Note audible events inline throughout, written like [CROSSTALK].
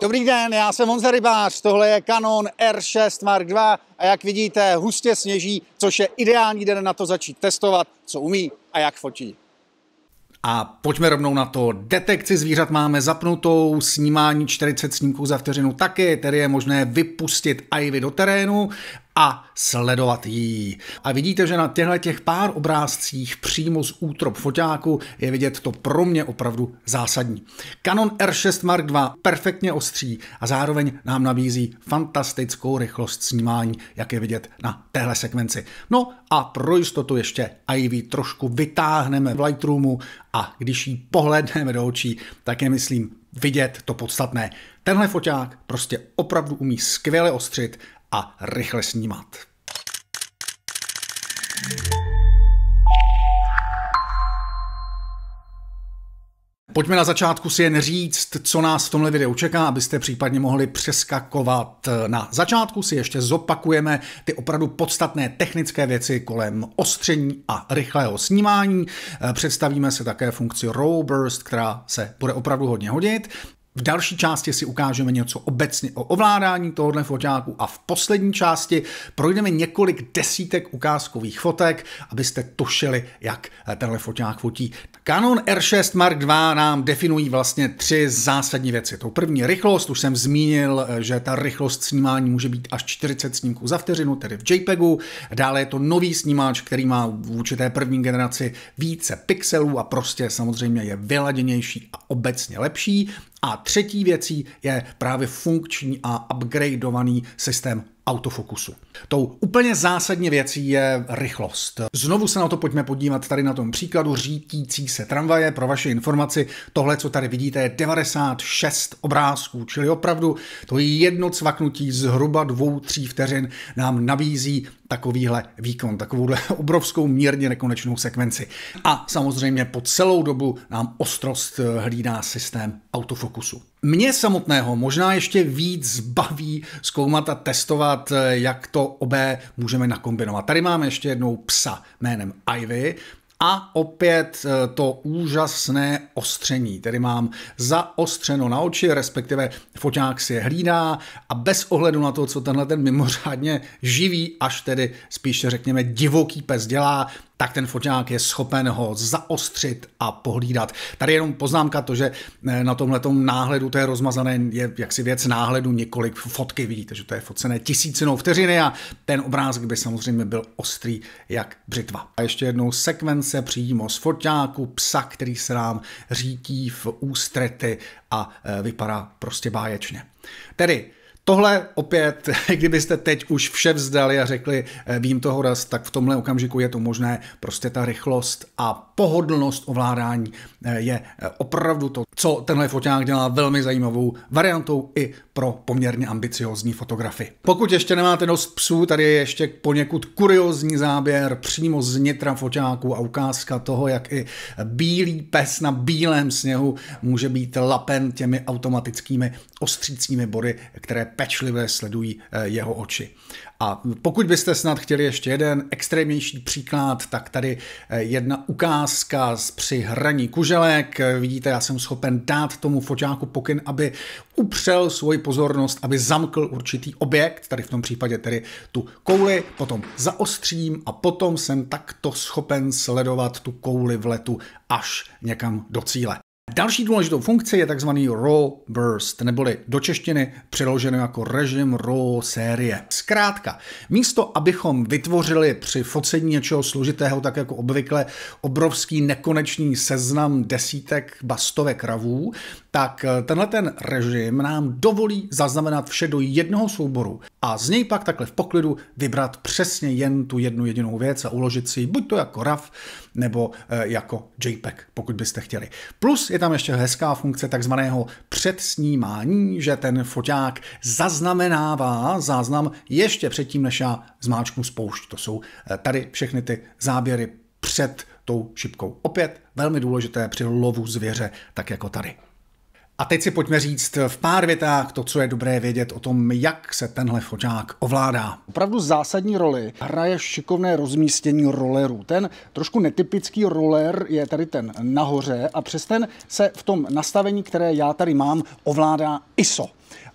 Dobrý den, já jsem Honza Rybář, tohle je Canon R6 Mark II a jak vidíte, hustě sněží, což je ideální den na to začít testovat, co umí a jak fotí. A pojďme rovnou na to. Detekci zvířat máme zapnutou, snímání 40 snímků za vteřinu taky, tedy je možné vypustit i vy do terénu a sledovat ji. A vidíte, že na těchto těch pár obrázcích přímo z útrop foťáku je vidět to pro mě opravdu zásadní. Canon R6 Mark II perfektně ostří a zároveň nám nabízí fantastickou rychlost snímání, jak je vidět na téhle sekvenci. No a pro jistotu ještě Ivy trošku vytáhneme v Lightroomu a když jí pohledneme do očí, tak je myslím vidět to podstatné. Tenhle foťák prostě opravdu umí skvěle ostřit a rychle snímat. Pojďme na začátku si jen říct, co nás v tomhle videu čeká, abyste případně mohli přeskakovat. Na začátku si ještě zopakujeme ty opravdu podstatné technické věci kolem ostření a rychlého snímání. Představíme se také funkci Rowburst, Burst, která se bude opravdu hodně hodit. V další části si ukážeme něco obecně o ovládání tohohle foťáku a v poslední části projdeme několik desítek ukázkových fotek, abyste tušili, jak tenhle foťák fotí. Canon R6 Mark II nám definují vlastně tři zásadní věci. Tou první rychlost, už jsem zmínil, že ta rychlost snímání může být až 40 snímků za vteřinu, tedy v JPEGu. Dále je to nový snímač, který má v určité první generaci více pixelů a prostě samozřejmě je vyladěnější a obecně lepší. A třetí věcí je právě funkční a upgradeovaný systém autofokusu. Tou úplně zásadně věcí je rychlost. Znovu se na to pojďme podívat tady na tom příkladu řídící se tramvaje. Pro vaše informaci, tohle, co tady vidíte, je 96 obrázků, čili opravdu to je jedno cvaknutí zhruba dvou, tří vteřin nám nabízí takovýhle výkon, takovouhle [LAUGHS] obrovskou mírně nekonečnou sekvenci. A samozřejmě po celou dobu nám ostrost hlídá systém autofokusu. Mě samotného možná ještě víc baví zkoumat a testovat, eh, jak to obé můžeme nakombinovat. Tady máme ještě jednou psa jménem Ivy, a opět eh, to úžasné ostření, tedy mám zaostřeno na oči, respektive foťák si je hlídá a bez ohledu na to, co tenhle ten mimořádně živý, až tedy spíše řekněme divoký pes dělá, tak ten foťák je schopen ho zaostřit a pohlídat. Tady jenom poznámka to, že eh, na tomhle náhledu té rozmazané je jaksi věc náhledu několik fotky vidíte, že to je focené tisícinou vteřiny a ten obrázek by samozřejmě byl ostrý jak břitva. A ještě jednou sekvence přímo z foťáku psa, který se nám řítí v ústrety a eh, vypadá prostě báječně. Tedy Tohle opět, [LAUGHS] kdybyste teď už vše vzdali a řekli, eh, vím toho raz, tak v tomhle okamžiku je to možné, prostě ta rychlost a pohodlnost ovládání eh, je eh, opravdu to, co tenhle foťák dělá velmi zajímavou variantou i pro poměrně ambiciozní fotografy. Pokud ještě nemáte dost psů, tady je ještě poněkud kuriozní záběr přímo z nitra foťáku a ukázka toho, jak i bílý pes na bílém sněhu může být lapen těmi automatickými ostřícními body, které pečlivě sledují eh, jeho oči. A pokud byste snad chtěli ještě jeden extrémnější příklad, tak tady eh, jedna ukázka z při hraní kuželek. Vidíte, já jsem schopen dát tomu foťáku pokyn, aby upřel svoji pozornost, aby zamkl určitý objekt, tady v tom případě tedy tu kouli, potom zaostřím a potom jsem takto schopen sledovat tu kouli v letu až někam do cíle. Další důležitou funkci je tzv. raw burst, neboli do češtiny přeloženo jako režim raw série. Zkrátka, místo abychom vytvořili při focení něčeho složitého, tak jako obvykle, obrovský nekonečný seznam desítek bastovek ravů, tak eh, tenhle ten režim nám dovolí zaznamenat vše do jednoho souboru a z něj pak takhle v poklidu vybrat přesně jen tu jednu jedinou věc a uložit si buď to jako rav, nebo eh, jako JPEG, pokud byste chtěli. Plus je tam ještě hezká funkce takzvaného předsnímání, že ten foťák zaznamenává záznam ještě předtím, než já zmáčku spoušť. To jsou eh, tady všechny ty záběry před tou šipkou. Opět velmi důležité při lovu zvěře, tak jako tady. A teď si pojďme říct v pár větách to, co je dobré vědět o tom, jak se tenhle foťák ovládá. Opravdu zásadní roli hraje šikovné rozmístění rollerů. Ten trošku netypický roller je tady ten nahoře a přes ten se v tom nastavení, které já tady mám, ovládá ISO.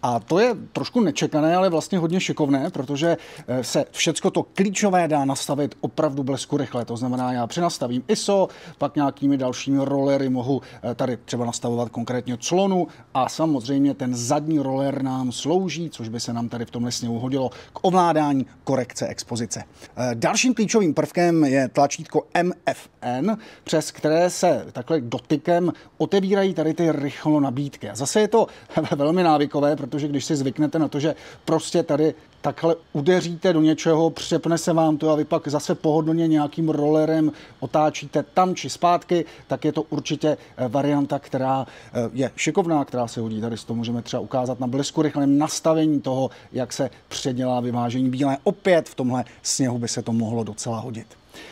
A to je trošku nečekané, ale vlastně hodně šikovné, protože eh, se všecko to klíčové dá nastavit opravdu blesku rychle. To znamená, já přinastavím ISO, pak nějakými dalšími rolery mohu eh, tady třeba nastavovat konkrétně clonu a samozřejmě ten zadní roller nám slouží, což by se nám tady v tomhle sněhu hodilo k ovládání korekce expozice. Eh, dalším klíčovým prvkem je tlačítko MFN, přes které se takhle dotykem otevírají tady ty rychlo nabídky. A zase je to [LAUGHS] velmi návykové skvělé, protože když si zvyknete na to, že prostě tady takhle udeříte do něčeho, přepne se vám to a vy pak zase pohodlně nějakým rollerem otáčíte tam či zpátky, tak je to určitě eh, varianta, která eh, je šikovná, která se hodí. Tady to můžeme třeba ukázat na blesku rychlém nastavení toho, jak se předělá vyvážení bílé. Opět v tomhle sněhu by se to mohlo docela hodit.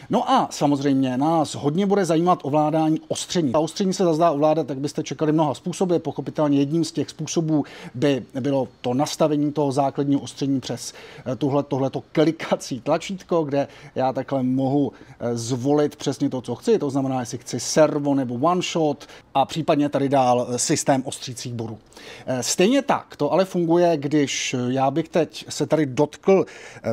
No a samozřejmě nás hodně bude zajímat ovládání ostření. A ostření se zazdá ovládat, tak byste čekali mnoha způsoby. Pochopitelně jedním z těch způsobů by bylo to nastavení toho základního ostření přes eh, tuhle, tohleto klikací tlačítko, kde já takhle mohu eh, zvolit přesně to, co chci. To znamená, jestli chci servo nebo one shot a případně tady dál eh, systém ostřících bodů. Stejně tak to ale funguje, když já bych teď se tady dotkl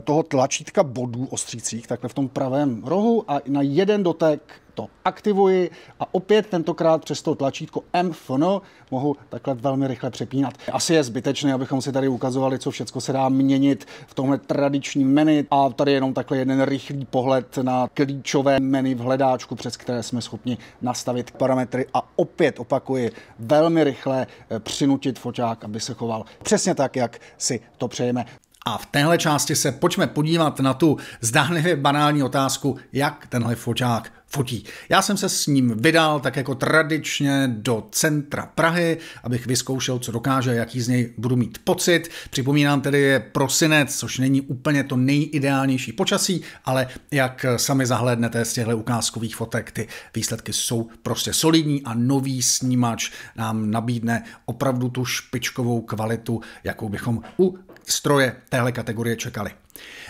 toho tlačítka bodů ostřících, takhle v tom pravém rohu a na jeden dotek to aktivuji a opět tentokrát přes to tlačítko MFN mohu takhle velmi rychle přepínat. Asi je zbytečné, abychom si tady ukazovali, co všechno se dá měnit v tomhle tradičním menu a tady jenom takhle jeden rychlý pohled na klíčové menu v hledáčku, přes které jsme schopni nastavit parametry a opět opakuji, velmi rychle eh, přinutit foťák, aby se choval přesně tak, jak si to přejeme. A v téhle části se pojďme podívat na tu zdánlivě banální otázku, jak tenhle foťák fotí. Já jsem se s ním vydal tak jako tradičně do centra Prahy, abych vyzkoušel, co dokáže, jaký z něj budu mít pocit. Připomínám tedy je prosinec, což není úplně to nejideálnější počasí, ale jak sami zahlédnete z těchto ukázkových fotek, ty výsledky jsou prostě solidní a nový snímač nám nabídne opravdu tu špičkovou kvalitu, jakou bychom u stroje téhle kategorie čekali.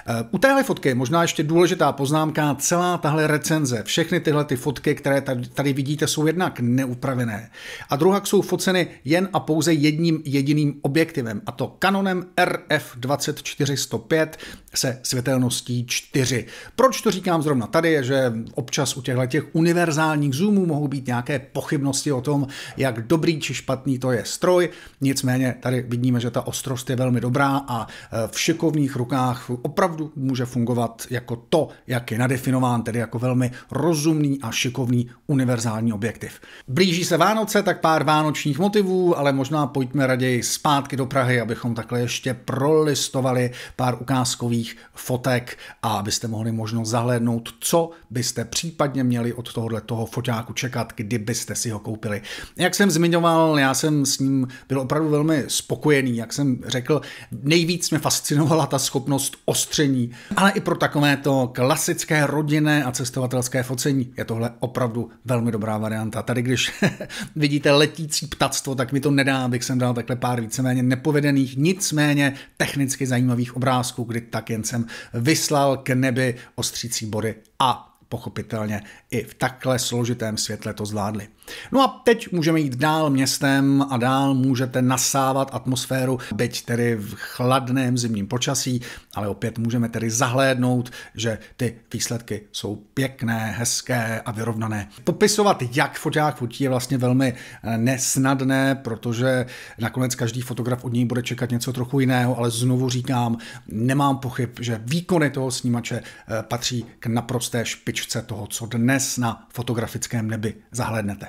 Eh, u téhle fotky je možná ještě důležitá poznámka, celá tahle recenze, všechny tyhle ty fotky, které tady, vidíte, jsou jednak neupravené a druhá jsou foceny jen a pouze jedním jediným objektivem, a to Canonem RF2405 se světelností 4. Proč to říkám zrovna tady, je, že občas u těchto těch univerzálních zoomů mohou být nějaké pochybnosti o tom, jak dobrý či špatný to je stroj, nicméně tady vidíme, že ta ostrost je velmi dobrá a eh, v šikovných rukách opravdu může fungovat jako to, jak je nadefinován, tedy jako velmi rozumný a šikovný univerzální objektiv. Blíží se Vánoce, tak pár vánočních motivů, ale možná pojďme raději zpátky do Prahy, abychom takhle ještě prolistovali pár ukázkových fotek a abyste mohli možno zahlédnout, co byste případně měli od tohohle toho foťáku čekat, kdybyste si ho koupili. Jak jsem zmiňoval, já jsem s ním byl opravdu velmi spokojený, jak jsem řekl, nejvíc mě fascinovala ta schopnost ostření, ale i pro takové to klasické rodinné a cestovatelské focení je tohle opravdu velmi dobrá varianta. Tady, když [LAUGHS] vidíte letící ptactvo, tak mi to nedá, abych sem dal takhle pár víceméně nepovedených, nicméně technicky zajímavých obrázků, kdy tak jen jsem vyslal k nebi ostřící body a pochopitelně i v takhle složitém světle to zvládli. No a teď můžeme jít dál městem a dál můžete nasávat atmosféru, byť tedy v chladném zimním počasí, ale opět můžeme tedy zahlédnout, že ty výsledky jsou pěkné, hezké a vyrovnané. Popisovat, jak foták fotí, je vlastně velmi eh, nesnadné, protože nakonec každý fotograf od něj bude čekat něco trochu jiného, ale znovu říkám, nemám pochyb, že výkony toho snímače eh, patří k naprosté špičce špičce toho, co dnes na fotografickém nebi zahlednete.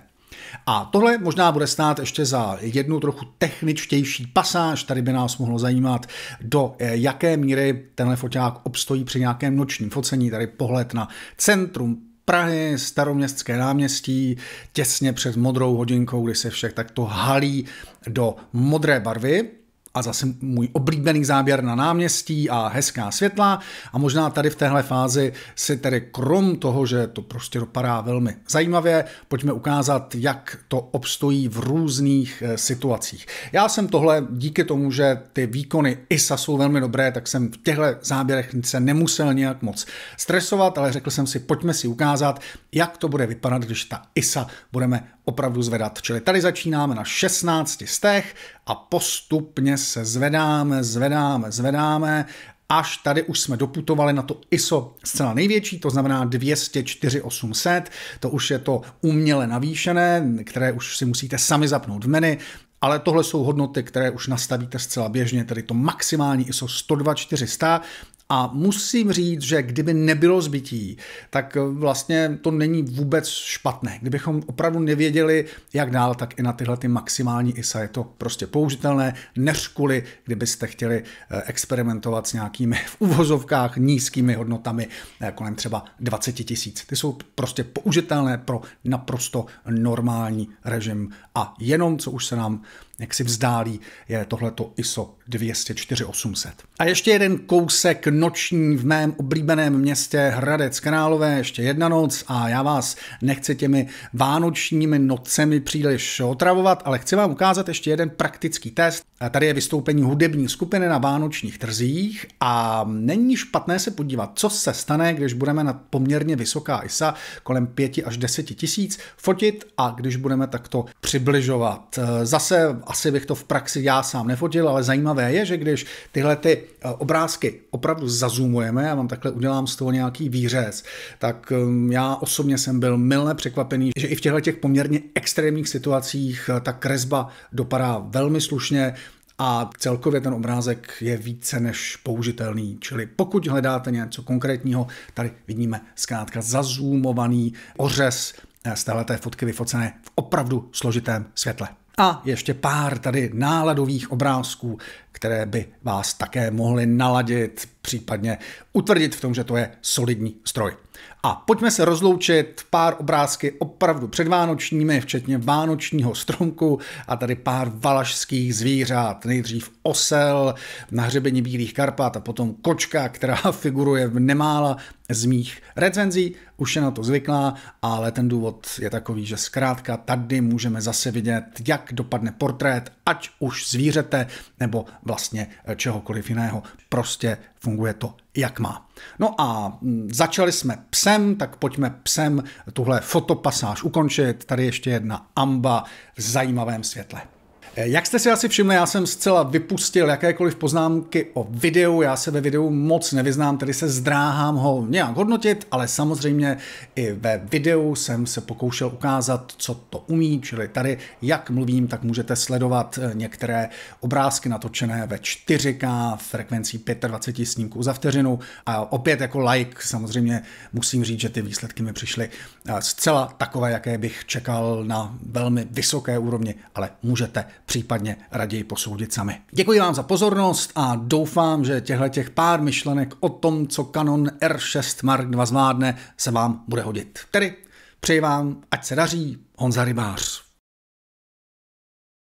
A tohle možná bude stát ještě za jednu trochu techničtější pasáž, tady by nás mohlo zajímat, do jaké míry tenhle foťák obstojí při nějakém nočním focení, tady pohled na centrum Prahy, staroměstské náměstí, těsně před modrou hodinkou, kdy se však takto halí do modré barvy a zase můj oblíbený záběr na náměstí a hezká světla a možná tady v téhle fázi si tedy krom toho, že to prostě dopadá velmi zajímavě, pojďme ukázat, jak to obstojí v různých eh, situacích. Já jsem tohle díky tomu, že ty výkony ISA jsou velmi dobré, tak jsem v těchto záběrech se nemusel nějak moc stresovat, ale řekl jsem si, pojďme si ukázat, jak to bude vypadat, když ta ISA budeme opravdu zvedat. Čili tady začínáme na 16 stech a postupně se zvedáme, zvedáme, zvedáme, až tady už jsme doputovali na to ISO zcela největší, to znamená 204800, to už je to uměle navýšené, které už si musíte sami zapnout v menu, ale tohle jsou hodnoty, které už nastavíte zcela běžně, tedy to maximální ISO 12400, a musím říct, že kdyby nebylo zbytí, tak eh, vlastně to není vůbec špatné. Kdybychom opravdu nevěděli, jak dál, tak i na tyhle ty maximální ISA je to prostě použitelné. Než kvůli, kdybyste chtěli eh, experimentovat s nějakými v uvozovkách nízkými hodnotami eh, kolem třeba 20 tisíc. Ty jsou prostě použitelné pro naprosto normální režim a jenom, co už se nám jak si vzdálí, je tohleto ISO 204 A ještě jeden kousek noční v mém oblíbeném městě Hradec Králové, ještě jedna noc a já vás nechci těmi vánočními nocemi příliš otravovat, ale chci vám ukázat ještě jeden praktický test, Tady je vystoupení hudební skupiny na vánočních trzích a není špatné se podívat, co se stane, když budeme na poměrně vysoká ISA kolem 5 až 10 tisíc fotit a když budeme takto přibližovat. Eh, zase asi bych to v praxi já sám nefotil, ale zajímavé je, že když tyhle ty eh, obrázky opravdu zazumujeme, já vám takhle udělám z toho nějaký výřez, tak ehm, já osobně jsem byl milně překvapený, že i v těchto těch poměrně extrémních situacích eh, ta kresba dopadá velmi slušně, a celkově ten obrázek je více než použitelný. Čili pokud hledáte něco konkrétního, tady vidíme zkrátka zazumovaný ořez eh, z téhleté fotky vyfocené v opravdu složitém světle. A ještě pár tady náladových obrázků které by vás také mohly naladit, případně utvrdit v tom, že to je solidní stroj. A pojďme se rozloučit pár obrázky opravdu předvánočními, včetně vánočního stromku a tady pár valašských zvířat. Nejdřív osel na hřebení Bílých Karpat a potom kočka, která [LAUGHS] figuruje v nemála z mých recenzí. Už je na to zvyklá, ale ten důvod je takový, že zkrátka tady můžeme zase vidět, jak dopadne portrét, ať už zvířete nebo vlastně eh, čehokoliv jiného. Prostě funguje to, jak má. No a mm, začali jsme psem, tak pojďme psem tuhle fotopasáž ukončit. Tady ještě jedna amba v zajímavém světle. Eh, jak jste si asi všimli, já jsem zcela vypustil jakékoliv poznámky o videu, já se ve videu moc nevyznám, tedy se zdráhám ho nějak hodnotit, ale samozřejmě i ve videu jsem se pokoušel ukázat, co to umí, čili tady, jak mluvím, tak můžete sledovat eh, některé obrázky natočené ve 4K frekvencí 25 snímků za vteřinu a opět jako like samozřejmě musím říct, že ty výsledky mi přišly eh, zcela takové, jaké bych čekal na velmi vysoké úrovni, ale můžete případně raději posoudit sami. Děkuji vám za pozornost a doufám, že těchto těch pár myšlenek o tom, co Canon R6 Mark II zvládne, se vám bude hodit. Tedy přeji vám, ať se daří, Honza Rybář.